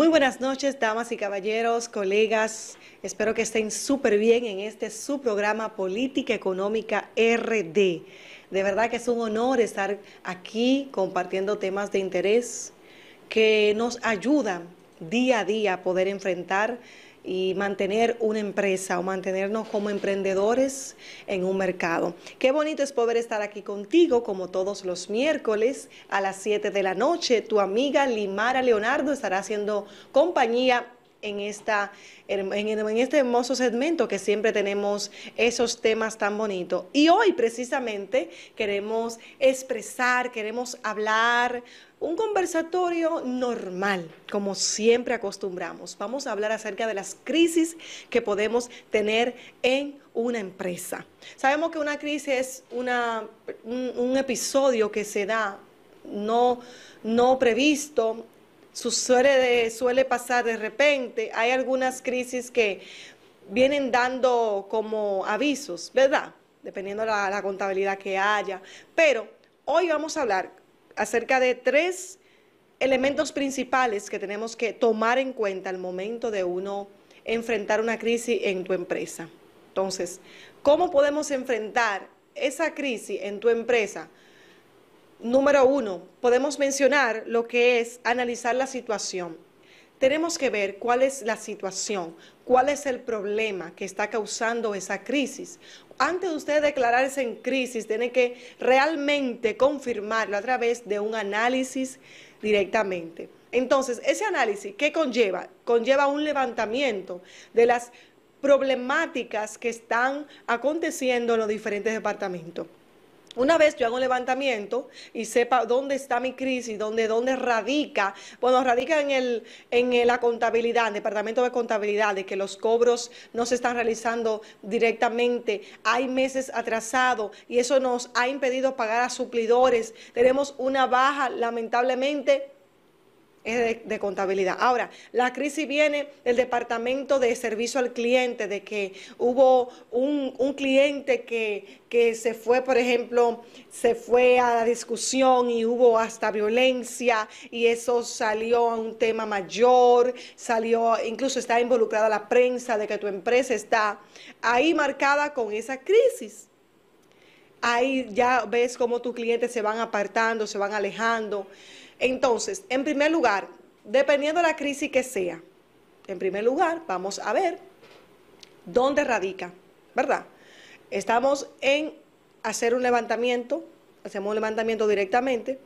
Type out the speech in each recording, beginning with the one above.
Muy buenas noches, damas y caballeros, colegas. Espero que estén súper bien en este su programa Política Económica RD. De verdad que es un honor estar aquí compartiendo temas de interés que nos ayudan día a día a poder enfrentar y mantener una empresa o mantenernos como emprendedores en un mercado. Qué bonito es poder estar aquí contigo como todos los miércoles a las 7 de la noche. Tu amiga Limara Leonardo estará haciendo compañía en, esta, en, este hermoso segmento que siempre tenemos esos temas tan bonitos. Y hoy precisamente queremos expresar, queremos hablar un conversatorio normal, como siempre acostumbramos. Vamos a hablar acerca de las crisis que podemos tener en una empresa. Sabemos que una crisis es una, un, episodio que se da no, no previsto suele, suele pasar de repente. Hay algunas crisis que vienen dando como avisos, ¿verdad? Dependiendo de la contabilidad que haya. Pero hoy vamos a hablar acerca de tres elementos principales que tenemos que tomar en cuenta al momento de uno enfrentar una crisis en tu empresa. Entonces, ¿cómo podemos enfrentar esa crisis en tu empresa? Número uno, podemos mencionar lo que es analizar la situación. Tenemos que ver cuál es la situación, cuál es el problema que está causando esa crisis. Antes de usted declararse en crisis, tiene que realmente confirmarlo a través de un análisis directamente. Entonces, ese análisis, ¿qué conlleva? Conlleva un levantamiento de las problemáticas que están aconteciendo en los diferentes departamentos. Una vez yo hago un levantamiento y sepa dónde está mi crisis, dónde, dónde radica, bueno, radica en, el, en la contabilidad, en el Departamento de Contabilidad, de que los cobros no se están realizando directamente, hay meses atrasados y eso nos ha impedido pagar a suplidores, tenemos una baja lamentablemente es de, contabilidad. Ahora, la crisis viene del departamento de servicio al cliente, de que hubo un, cliente que, que, se fue, por ejemplo, se fue a la discusión y hubo hasta violencia y eso salió a un tema mayor, salió, incluso está involucrada la prensa de que tu empresa está ahí marcada con esa crisis. Ahí ya ves cómo tus clientes se van apartando, se van alejando. Entonces, en primer lugar, dependiendo de la crisis que sea, en primer lugar, vamos a ver dónde radica, ¿verdad? Estamos en hacer un levantamiento, hacemos un levantamiento directamente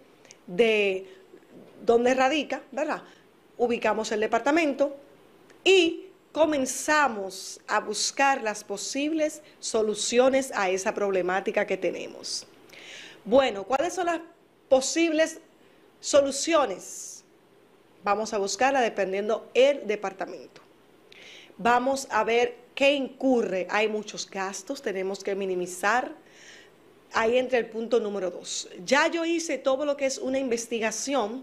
de dónde radica, ¿verdad? Ubicamos el departamento y comenzamos a buscar las posibles soluciones a esa problemática que tenemos. Bueno, ¿cuáles son las posibles Soluciones. Vamos a buscarla dependiendo el departamento. Vamos a ver qué incurre. Hay muchos gastos, tenemos que minimizar. Ahí entra el punto número dos. Ya yo hice todo lo que es una investigación,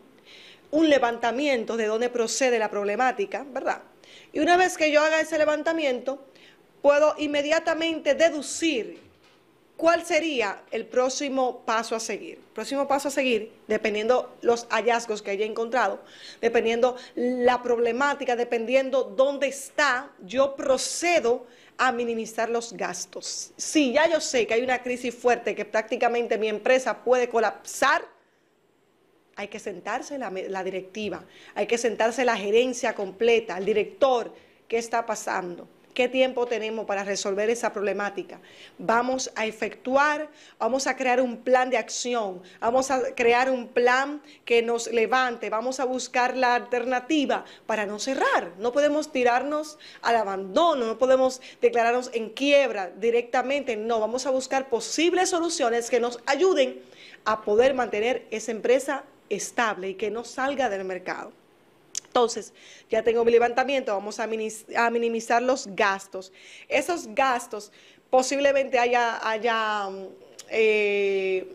un levantamiento de dónde procede la problemática, ¿verdad? Y una vez que yo haga ese levantamiento, puedo inmediatamente deducir ¿Cuál sería el próximo paso a seguir? El próximo paso a seguir, dependiendo los hallazgos que haya encontrado, dependiendo la problemática, dependiendo dónde está, yo procedo a minimizar los gastos. Si ya yo sé que hay una crisis fuerte, que prácticamente mi empresa puede colapsar, hay que sentarse la, la directiva, hay que sentarse la gerencia completa, el director, qué está pasando qué tiempo tenemos para resolver esa problemática. Vamos a efectuar, vamos a crear un plan de acción, vamos a crear un plan que nos levante, vamos a buscar la alternativa para no cerrar. No podemos tirarnos al abandono, no podemos declararnos en quiebra directamente, no, vamos a buscar posibles soluciones que nos ayuden a poder mantener esa empresa estable y que no salga del mercado. Entonces, ya tengo mi levantamiento, vamos a, minimizar los gastos. Esos gastos posiblemente haya, haya, mm, eh,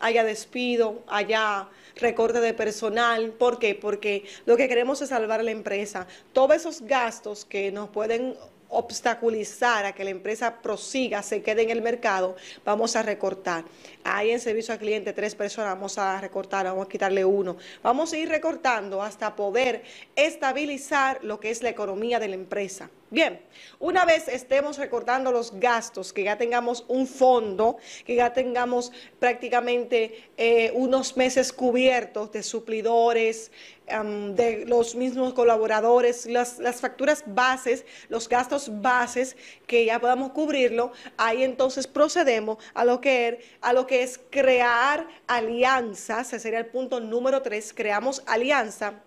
haya despido, haya recorte de personal. ¿Por qué? Porque lo que queremos es salvar la empresa. Todos esos gastos que nos pueden obstaculizar a que la empresa prosiga, se quede en el mercado, vamos a recortar. Ahí en servicio al cliente, tres personas, vamos a recortar, vamos a quitarle uno. Vamos a ir recortando hasta poder estabilizar lo que es la economía de la empresa. Bien, una vez estemos recortando los gastos, que ya tengamos un fondo, que ya tengamos prácticamente eh, unos meses cubiertos de suplidores, de los mismos colaboradores, las, facturas bases, los gastos bases, que ya podamos cubrirlo, ahí entonces procedemos a lo que, a lo que es crear alianzas, ese sería el punto número tres, creamos alianza,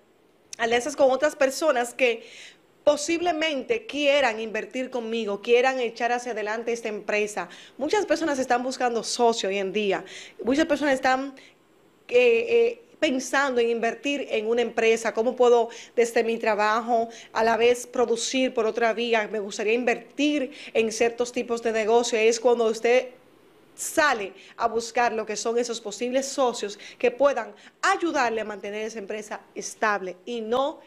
alianzas con otras personas que posiblemente quieran invertir conmigo, quieran echar hacia adelante esta empresa. Muchas personas están buscando socio hoy en día, muchas personas están... Eh, eh, pensando en invertir en una empresa, cómo puedo desde mi trabajo a la vez producir por otra vía, me gustaría invertir en ciertos tipos de negocio, es cuando usted sale a buscar lo que son esos posibles socios que puedan ayudarle a mantener esa empresa estable y no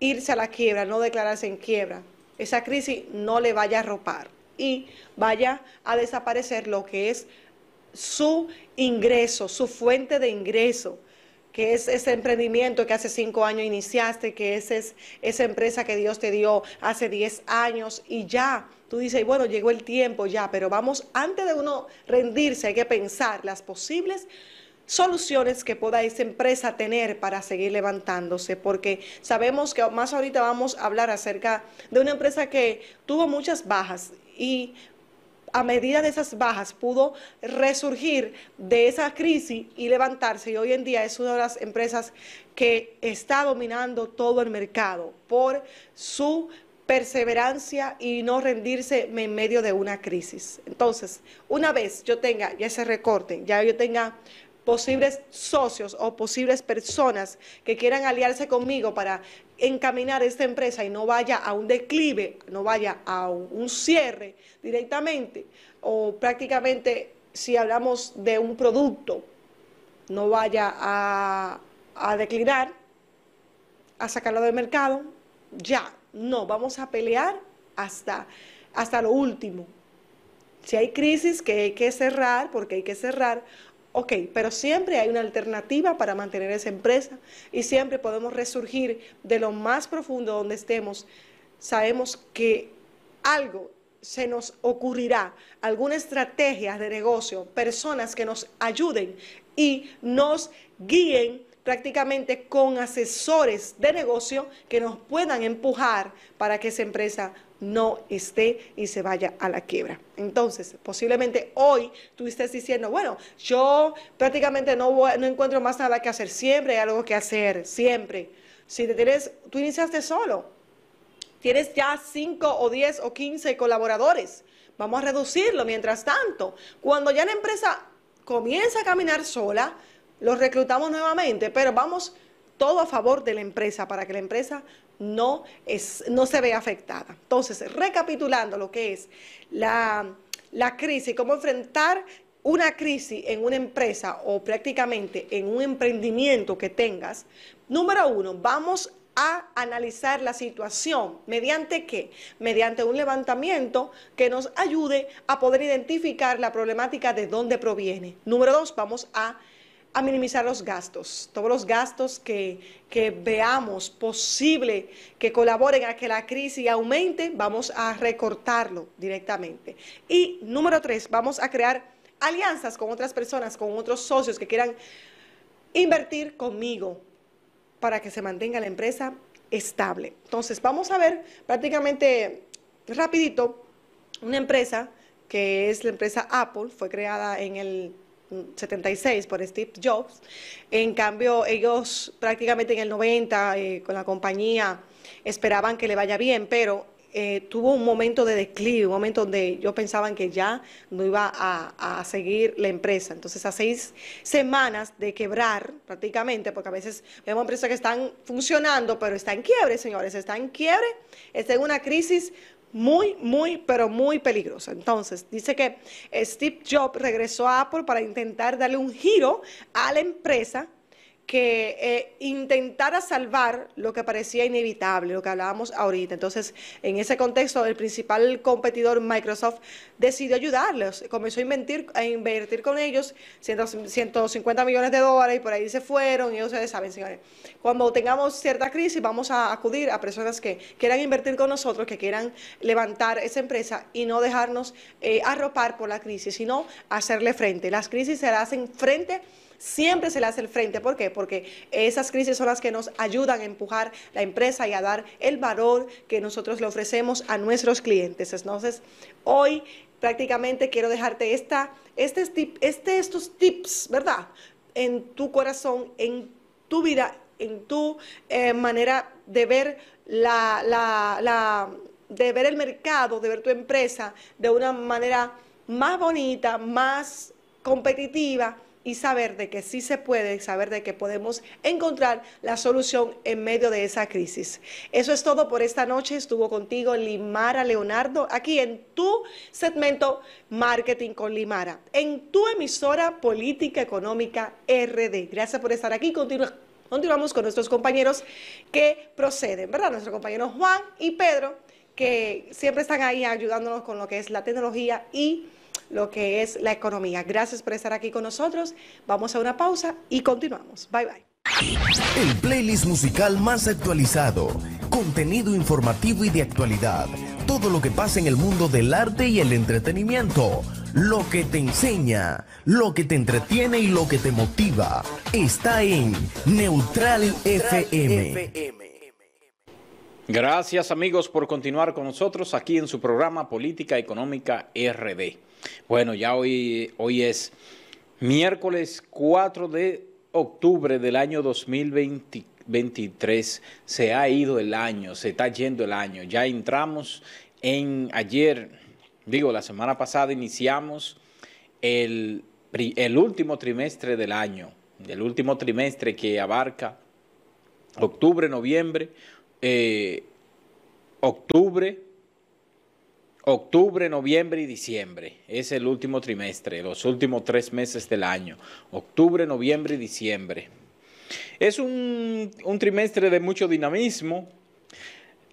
irse a la quiebra, no declararse en quiebra. Esa crisis no le vaya a ropar y vaya a desaparecer lo que es su ingreso, su fuente de ingreso que es ese emprendimiento que hace cinco años iniciaste, que es esa empresa que Dios te dio hace diez años y ya. Tú dices, bueno, llegó el tiempo ya, pero vamos, antes de uno rendirse, hay que pensar las posibles soluciones que pueda esa empresa tener para seguir levantándose, porque sabemos que más ahorita vamos a hablar acerca de una empresa que tuvo muchas bajas y a medida de esas bajas pudo resurgir de esa crisis y levantarse y hoy en día es una de las empresas que está dominando todo el mercado por su perseverancia y no rendirse en medio de una crisis. Entonces, una vez yo tenga ya ese recorte, ya yo tenga posibles socios o posibles personas que quieran aliarse conmigo para encaminar esta empresa y no vaya a un declive, no vaya a un cierre directamente o prácticamente si hablamos de un producto, no vaya a, declinar, a sacarlo del mercado, ya, no, vamos a pelear hasta, hasta lo último. Si hay crisis que hay que cerrar, porque hay que cerrar, Ok, pero siempre hay una alternativa para mantener esa empresa y siempre podemos resurgir de lo más profundo donde estemos. Sabemos que algo se nos ocurrirá, alguna estrategia de negocio, personas que nos ayuden y nos guíen prácticamente con asesores de negocio que nos puedan empujar para que esa empresa no esté y se vaya a la quiebra. Entonces, posiblemente hoy tú estés diciendo, bueno, yo prácticamente no, no encuentro más nada que hacer, siempre hay algo que hacer, siempre. Si te tienes, tú iniciaste solo, tienes ya 5 o 10 o 15 colaboradores, vamos a reducirlo mientras tanto. Cuando ya la empresa comienza a caminar sola, los reclutamos nuevamente, pero vamos todo a favor de la empresa para que la empresa no, es, no se ve afectada. Entonces, recapitulando lo que es la, la crisis, cómo enfrentar una crisis en una empresa o prácticamente en un emprendimiento que tengas, número uno, vamos a analizar la situación. ¿Mediante qué? Mediante un levantamiento que nos ayude a poder identificar la problemática de dónde proviene. Número dos, vamos a a minimizar los gastos, todos los gastos que, que, veamos posible que colaboren a que la crisis aumente, vamos a recortarlo directamente. Y número tres, vamos a crear alianzas con otras personas, con otros socios que quieran invertir conmigo para que se mantenga la empresa estable. Entonces, vamos a ver prácticamente rapidito una empresa que es la empresa Apple, fue creada en el 76 por Steve Jobs. En cambio, ellos prácticamente en el 90 eh, con la compañía esperaban que le vaya bien, pero eh, tuvo un momento de declive, un momento donde yo pensaban que ya no iba a, a, seguir la empresa. Entonces, a seis semanas de quebrar prácticamente, porque a veces vemos empresas que están funcionando, pero está en quiebre, señores, está en quiebre, está en una crisis muy, muy, pero muy peligrosa. Entonces, dice que Steve Jobs regresó a Apple para intentar darle un giro a la empresa que eh, intentara salvar lo que parecía inevitable, lo que hablábamos ahorita. Entonces, en ese contexto, el principal competidor, Microsoft, decidió ayudarlos, comenzó a, a invertir con ellos 150 millones de dólares y por ahí se fueron y ustedes saben, señores, cuando tengamos cierta crisis vamos a acudir a personas que quieran invertir con nosotros, que quieran levantar esa empresa y no dejarnos eh, arropar por la crisis, sino hacerle frente. Las crisis se hacen frente siempre se le hace el frente. ¿Por qué? Porque esas crisis son las que nos ayudan a empujar la empresa y a dar el valor que nosotros le ofrecemos a nuestros clientes. Entonces, hoy prácticamente quiero dejarte esta, este, este, estos tips, ¿verdad? En tu corazón, en tu vida, en tu eh, manera de ver la, la, de ver el mercado, de ver tu empresa de una manera más bonita, más competitiva y saber de que sí se puede, saber de que podemos encontrar la solución en medio de esa crisis. Eso es todo por esta noche. Estuvo contigo Limara Leonardo aquí en tu segmento Marketing con Limara, en tu emisora Política Económica RD. Gracias por estar aquí. continuamos con nuestros compañeros que proceden, ¿verdad? Nuestros compañeros Juan y Pedro, que siempre están ahí ayudándonos con lo que es la tecnología y lo que es la economía. Gracias por estar aquí con nosotros. Vamos a una pausa y continuamos. Bye bye. El playlist musical más actualizado, contenido informativo y de actualidad, todo lo que pasa en el mundo del arte y el entretenimiento, lo que te enseña, lo que te entretiene y lo que te motiva, está en Neutral, FM. Gracias amigos por continuar con nosotros aquí en su programa Política Económica RD. Bueno, ya hoy, hoy es miércoles 4 de octubre del año 2023. Se ha ido el año, se está yendo el año. Ya entramos en ayer, digo, la semana pasada iniciamos el, el último trimestre del año, del último trimestre que abarca octubre, noviembre eh, octubre, octubre, noviembre y diciembre. Es el último trimestre, los últimos tres meses del año. Octubre, noviembre y diciembre. Es un, un trimestre de mucho dinamismo.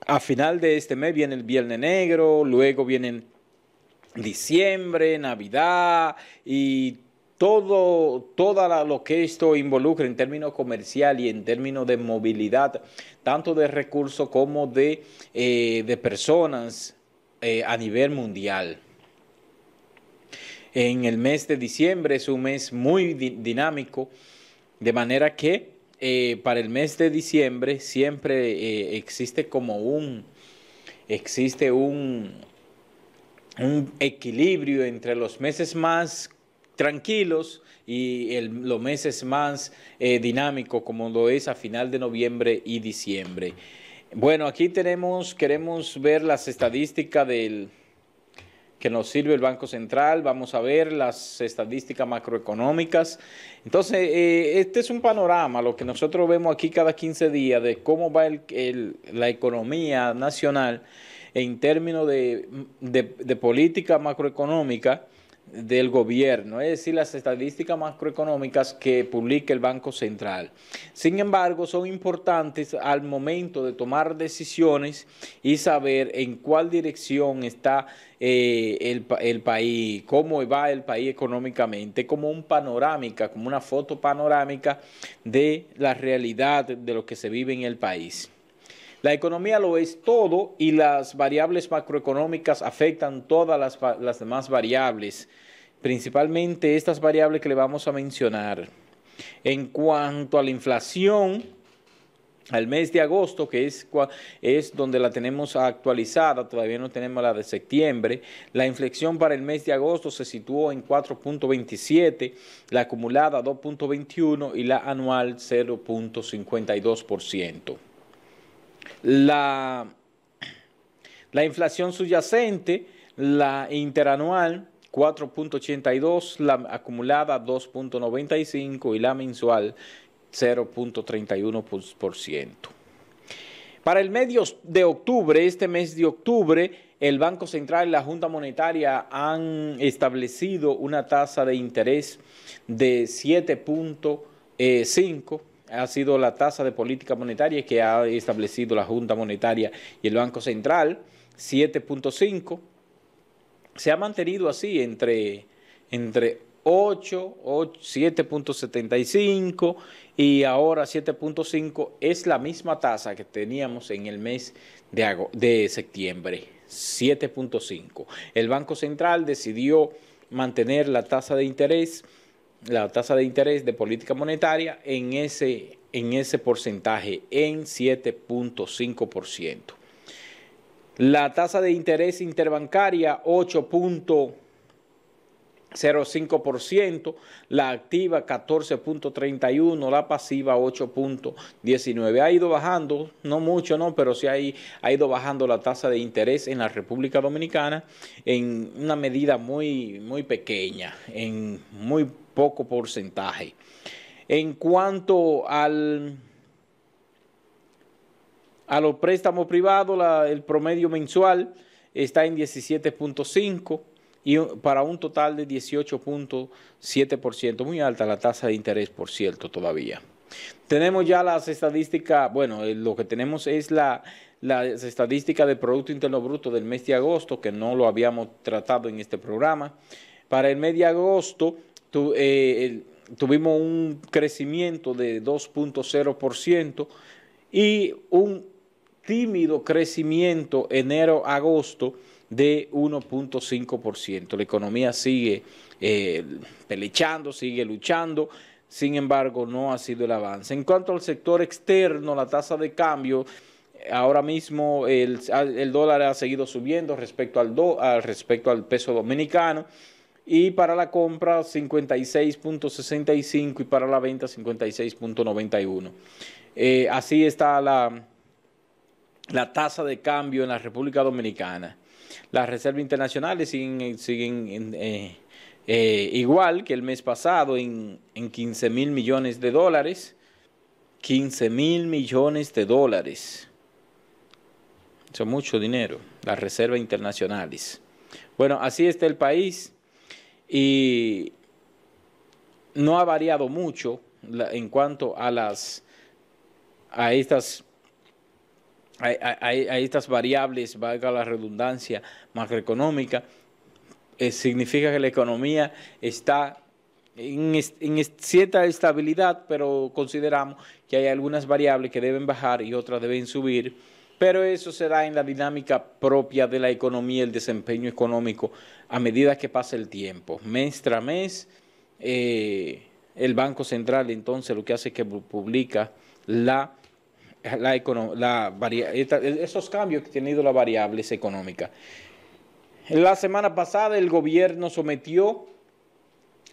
A final de este mes viene el Viernes Negro, luego vienen diciembre, Navidad y todo, lo que esto involucra en términos comercial y en términos de movilidad, tanto de recursos como de, eh, personas eh, a nivel mundial. En el mes de diciembre es un mes muy dinámico, de manera que eh, para el mes de diciembre siempre existe como un, existe un, un equilibrio entre los meses más tranquilos y los meses más eh, dinámicos como lo es a final de noviembre y diciembre. Bueno, aquí tenemos, queremos ver las estadísticas del que nos sirve el Banco Central, vamos a ver las estadísticas macroeconómicas. Entonces, eh, este es un panorama, lo que nosotros vemos aquí cada 15 días de cómo va la economía nacional en términos de política macroeconómica del gobierno, es decir, las estadísticas macroeconómicas que publica el Banco Central. Sin embargo, son importantes al momento de tomar decisiones y saber en cuál dirección está eh, el, país, cómo va el país económicamente, como un panorámica, como una foto panorámica de la realidad de lo que se vive en el país. La economía lo es todo y las variables macroeconómicas afectan todas las, demás variables, principalmente estas variables que le vamos a mencionar. En cuanto a la inflación, al mes de agosto, que es, es donde la tenemos actualizada, todavía no tenemos la de septiembre, la inflexión para el mes de agosto se situó en 4.27, la acumulada 2.21 y la anual 0.52% la, la inflación subyacente, la interanual 4.82, la acumulada 2.95 y la mensual 0.31%. Para el medio de octubre, este mes de octubre, el Banco Central y la Junta Monetaria han establecido una tasa de interés de 7.5 ha sido la tasa de política monetaria que ha establecido la Junta Monetaria y el Banco Central, 7.5. Se ha mantenido así entre, entre 8, 7.75 y ahora 7.5 es la misma tasa que teníamos en el mes de, de septiembre, 7.5. El Banco Central decidió mantener la tasa de interés la tasa de interés de política monetaria en ese, en ese porcentaje, en 7.5%. La tasa de interés interbancaria, 8.5%. 0,5%, la activa 14.31, la pasiva 8.19. Ha ido bajando, no mucho, no, pero sí ha, ido bajando la tasa de interés en la República Dominicana en una medida muy, muy pequeña, en muy poco porcentaje. En cuanto al a los préstamos privados, el promedio mensual está en 17.5 y para un total de 18.7%, muy alta la tasa de interés, por cierto, todavía. Tenemos ya las estadísticas, bueno, eh, lo que tenemos es la, las estadísticas de Producto Interno Bruto del mes de agosto, que no lo habíamos tratado en este programa. Para el mes de agosto eh, tuvimos un crecimiento de 2.0% y un tímido crecimiento enero-agosto de 1.5%. La economía sigue eh, pelechando, sigue luchando, sin embargo no ha sido el avance. En cuanto al sector externo, la tasa de cambio, ahora mismo el, dólar ha seguido subiendo respecto al, respecto al peso dominicano. Y para la compra 56.65 y para la venta 56.91. Eh, así está la, la tasa de cambio en la República Dominicana. Las reservas internacionales siguen, eh, eh, eh, igual que el mes pasado en, 15 mil millones de dólares. 15 mil millones de dólares. Eso es mucho dinero, las reservas internacionales. Bueno, así está el país y no ha variado mucho en cuanto a las a estas hay, estas variables, valga la redundancia, macroeconómica, eh, significa que la economía está en, cierta estabilidad, pero consideramos que hay algunas variables que deben bajar y otras deben subir, pero eso será en la dinámica propia de la economía, el desempeño económico, a medida que pasa el tiempo. Mes tras mes, eh, el Banco Central entonces lo que hace es que publica la la, la esos cambios que ha tenido las variables económicas. La semana pasada el gobierno sometió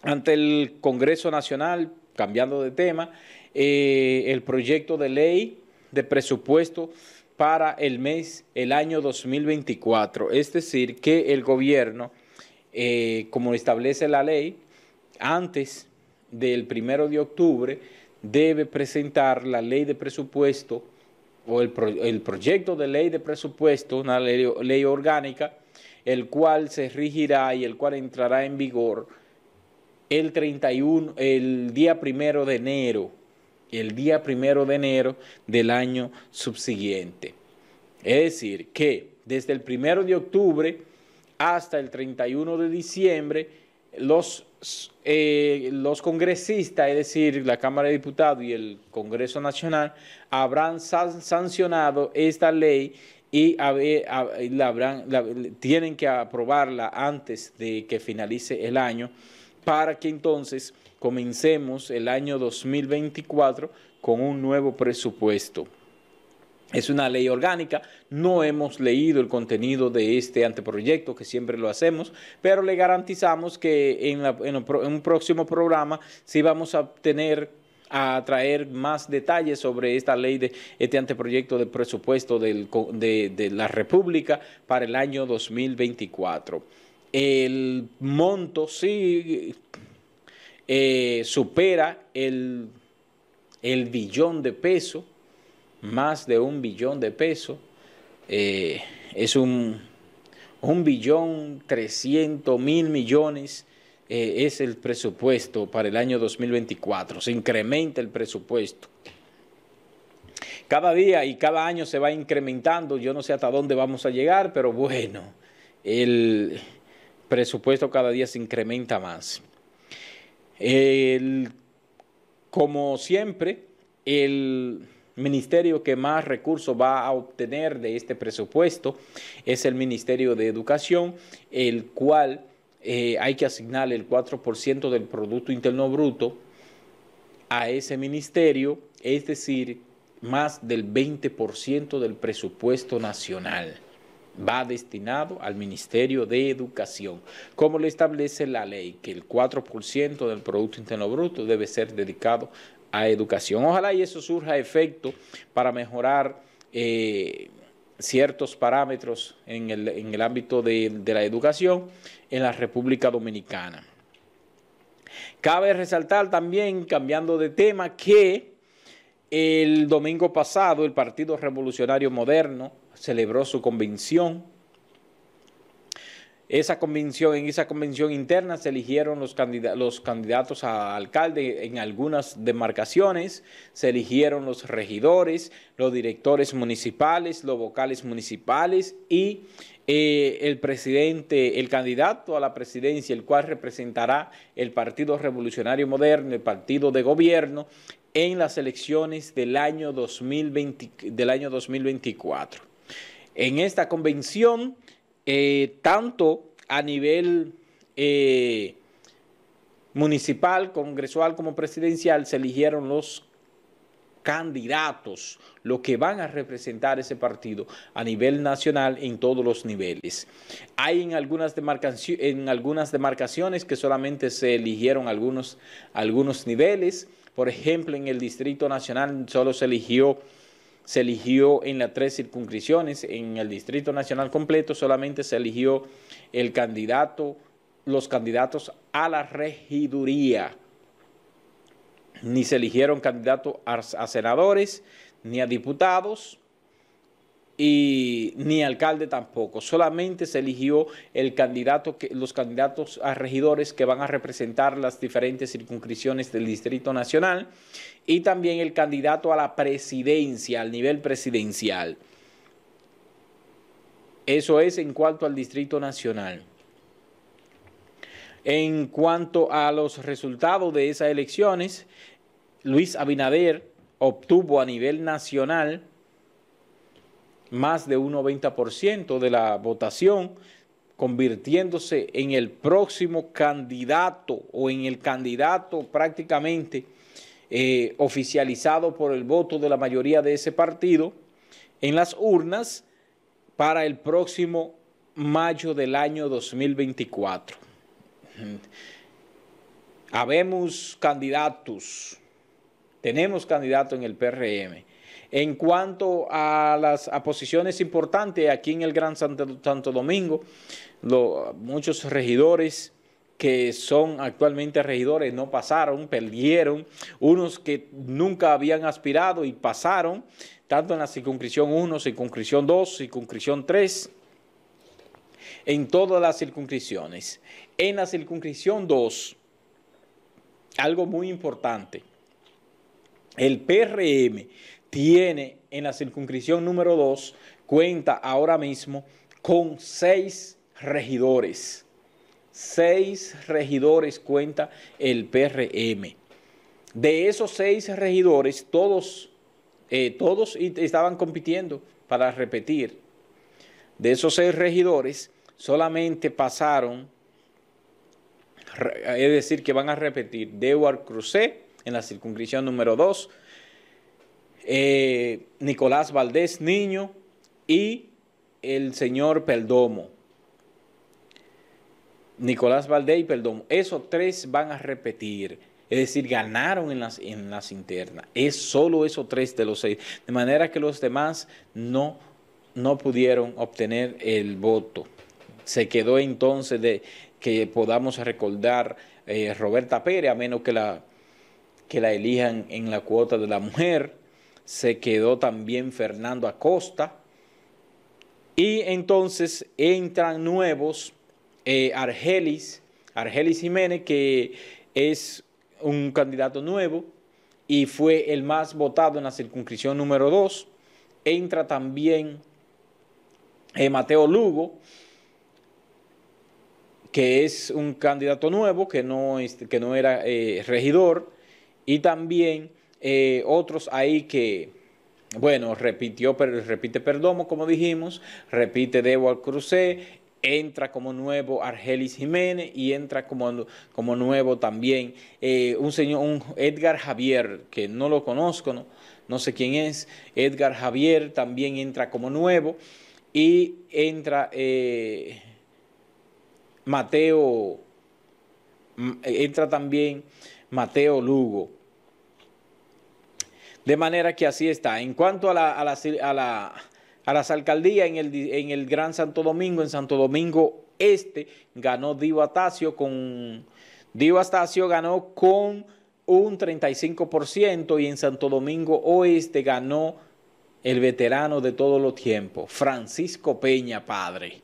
ante el Congreso Nacional, cambiando de tema, eh, el proyecto de ley de presupuesto para el mes, el año 2024. Es decir, que el gobierno, eh, como establece la ley, antes del primero de octubre debe presentar la ley de presupuesto o el, proyecto de ley de presupuesto, una ley, orgánica, el cual se rigirá y el cual entrará en vigor el 31, el día primero de enero, el día primero de enero del año subsiguiente. Es decir, que desde el primero de octubre hasta el 31 de diciembre, los eh, los congresistas, es decir, la Cámara de Diputados y el Congreso Nacional, habrán sancionado esta ley y la tienen que aprobarla antes de que finalice el año para que entonces comencemos el año 2024 con un nuevo presupuesto. Es una ley orgánica, no hemos leído el contenido de este anteproyecto, que siempre lo hacemos, pero le garantizamos que en, un próximo programa sí vamos a tener a traer más detalles sobre esta ley de este anteproyecto de presupuesto de, la República para el año 2024. El monto sí eh, supera el, el billón de pesos más de un billón de pesos. Eh, es un, billón trescientos mil millones eh, es el presupuesto para el año 2024. Se incrementa el presupuesto. Cada día y cada año se va incrementando. Yo no sé hasta dónde vamos a llegar, pero bueno, el presupuesto cada día se incrementa más. como siempre, el ministerio que más recursos va a obtener de este presupuesto es el Ministerio de Educación, el cual eh, hay que asignar el 4% del Producto Interno Bruto a ese ministerio, es decir, más del 20% del presupuesto nacional va destinado al Ministerio de Educación, como lo establece la ley, que el 4% del Producto Interno Bruto debe ser dedicado a educación. Ojalá y eso surja efecto para mejorar eh, ciertos parámetros en el, ámbito de, de la educación en la República Dominicana. Cabe resaltar también, cambiando de tema, que el domingo pasado el Partido Revolucionario Moderno celebró su convención esa convención, en esa convención interna se eligieron los, los candidatos a alcalde en algunas demarcaciones, se eligieron los regidores, los directores municipales, los vocales municipales y eh, el presidente, el candidato a la presidencia, el cual representará el Partido Revolucionario Moderno, el partido de gobierno, en las elecciones del año, 2020, del año 2024. En esta convención eh, tanto a nivel eh, municipal, congresual como presidencial, se eligieron los candidatos, lo que van a representar ese partido a nivel nacional en todos los niveles. Hay en algunas, en algunas demarcaciones que solamente se eligieron algunos, algunos niveles, por ejemplo, en el Distrito Nacional solo se eligió se eligió en las tres circunscripciones, en el Distrito Nacional completo solamente se eligió el candidato, los candidatos a la regiduría. Ni se eligieron candidatos a, a senadores ni a diputados y ni alcalde tampoco. Solamente se eligió el candidato los candidatos a regidores que van a representar las diferentes circunscripciones del Distrito Nacional y también el candidato a la presidencia, al nivel presidencial. Eso es en cuanto al Distrito Nacional. En cuanto a los resultados de esas elecciones, Luis Abinader obtuvo a nivel nacional más de un 90% de la votación, convirtiéndose en el próximo candidato o en el candidato prácticamente eh, oficializado por el voto de la mayoría de ese partido en las urnas para el próximo mayo del año 2024. Habemos candidatos, tenemos candidato en el PRM, en cuanto a las posiciones importantes aquí en el Gran Santo, Domingo, muchos regidores que son actualmente regidores no pasaron, perdieron, unos que nunca habían aspirado y pasaron, tanto en la circunscripción 1, circunscripción 2, circunscripción 3, en todas las circunscripciones. En la circunscripción 2, algo muy importante, el PRM tiene en la circunscripción número 2, cuenta ahora mismo con seis regidores. Seis regidores cuenta el PRM. De esos seis regidores, todos, eh, todos estaban compitiendo para repetir. De esos seis regidores, solamente pasaron, es decir, que van a repetir Dewar Cruzé en la circunscripción número 2, eh, Nicolás Valdés Niño y el señor Perdomo. Nicolás Valdés y Perdomo. Esos tres van a repetir. Es decir, ganaron en las, en las internas. Es solo esos tres de los seis. De manera que los demás no, no pudieron obtener el voto. Se quedó entonces de que podamos recordar eh, Roberta Pérez, a menos que la, que la elijan en la cuota de la mujer se quedó también Fernando Acosta. Y entonces entran nuevos eh, Argelis, Argelis Jiménez, que es un candidato nuevo y fue el más votado en la circunscripción número 2. Entra también eh, Mateo Lugo, que es un candidato nuevo, que no, este, que no era eh, regidor, y también eh, otros ahí que, bueno, repitió, pero repite Perdomo, como dijimos, repite Debo al cruce, entra como nuevo Argelis Jiménez y entra como, como nuevo también eh, un señor, un Edgar Javier, que no lo conozco, ¿no? sé quién es, Edgar Javier también entra como nuevo y entra eh, Mateo, entra también Mateo Lugo. De manera que así está. En cuanto a, las alcaldías en el, Gran Santo Domingo, en Santo Domingo Este, ganó Dio Atacio con... ganó con un 35% y en Santo Domingo Oeste ganó el veterano de todos los tiempos, Francisco Peña, padre.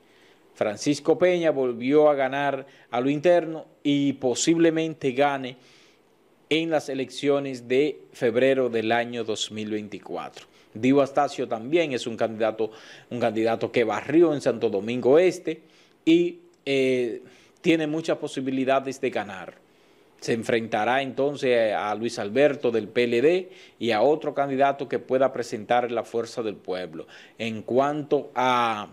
Francisco Peña volvió a ganar a lo interno y posiblemente gane en las elecciones de febrero del año 2024. Divo Astacio también es un candidato, un candidato que barrió en Santo Domingo Este y eh, tiene muchas posibilidades de ganar. Se enfrentará entonces a Luis Alberto del PLD y a otro candidato que pueda presentar la fuerza del pueblo. En cuanto a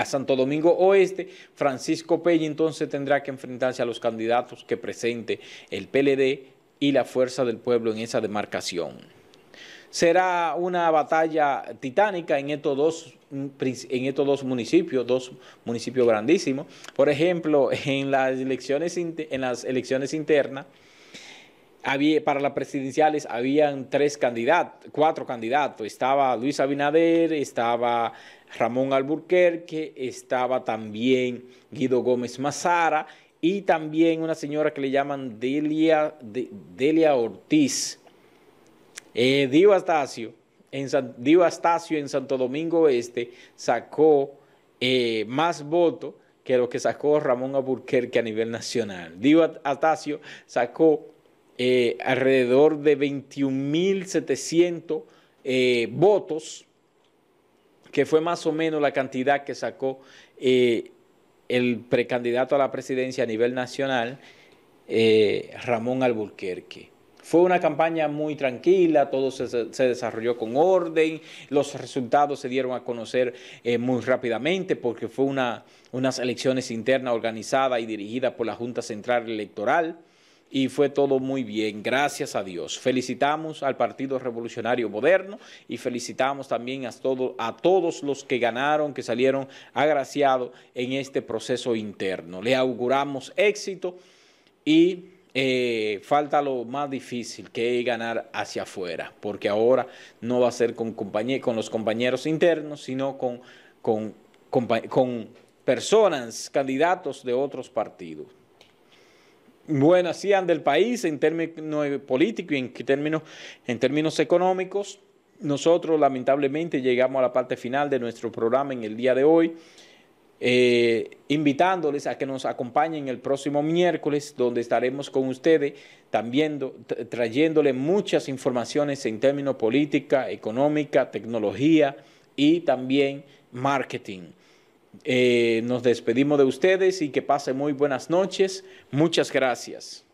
a Santo Domingo Oeste, Francisco Peña entonces tendrá que enfrentarse a los candidatos que presente el PLD y la Fuerza del Pueblo en esa demarcación será una batalla titánica en estos dos, en estos dos municipios, dos municipios grandísimos. Por ejemplo, en las elecciones, en las elecciones internas, había, para las presidenciales habían tres candidatos, cuatro candidatos. Estaba Luis Abinader, estaba Ramón Alburquerque, estaba también Guido Gómez Mazara y también una señora que le llaman Delia, Delia Ortiz. Eh, Dio Astacio, en en Santo Domingo Este sacó eh, más votos que lo que sacó Ramón Alburquerque a nivel nacional. Dio Astacio sacó eh, alrededor de 21.700 eh, votos que fue más o menos la cantidad que sacó eh, el precandidato a la presidencia a nivel nacional, eh, Ramón Alburquerque. Fue una campaña muy tranquila, todo se, desarrolló con orden, los resultados se dieron a conocer eh, muy rápidamente porque fue una, unas elecciones internas organizadas y dirigidas por la Junta Central Electoral y fue todo muy bien, gracias a Dios. Felicitamos al Partido Revolucionario Moderno y felicitamos también a, a todos los que ganaron, que salieron agraciados en este proceso interno. Le auguramos éxito y eh, falta lo más difícil, que es ganar hacia afuera, porque ahora no va a ser con, con los compañeros internos, sino con, con, con personas, candidatos de otros partidos buenas anda del país en términos eh, políticos y en términos, en términos económicos. Nosotros lamentablemente llegamos a la parte final de nuestro programa en el día de hoy, eh, invitándoles a que nos acompañen el próximo miércoles, donde estaremos con ustedes también trayéndoles muchas informaciones en términos política, económica, tecnología y también marketing. Eh, nos despedimos de ustedes y que pasen muy buenas noches. Muchas gracias.